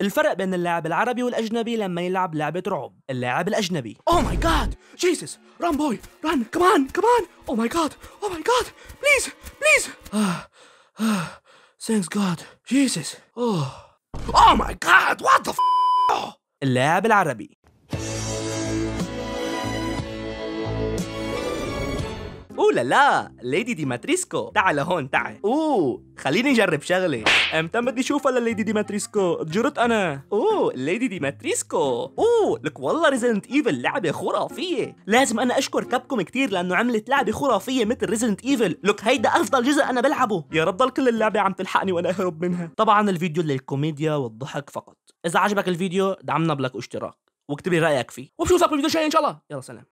الفرق بين اللاعب العربي والاجنبي لما يلعب لعبه رعب اللاعب الاجنبي او ماي جاد جيسس ران بوي ران كمان كمان او ماي جاد او ماي جاد بليز بليز ثانكس جاد جيسس اوه اوه ماي جاد وات ذا اللاعب العربي أو لا ليدي دي ماتريسكو تعال هون تعال اوه خليني اجرب شغله امتى بدي اشوفها لليدي دي ماتريسكو جرت انا اوه ليدي دي ماتريسكو اوه لك والله ريزنت ايفل لعبه خرافيه لازم انا اشكر كابكم كثير لانه عملت لعبه خرافيه مثل ريزنت ايفل لك هيدا افضل جزء انا بلعبه يا رب ضل كل اللعبه عم تلحقني وانا اهرب منها طبعا الفيديو للكوميديا والضحك فقط اذا عجبك الفيديو دعمنا بلاك اشتراك واكتب لي رايك فيه وبشوفك بالفيديو الجاي ان شاء الله يلا سلام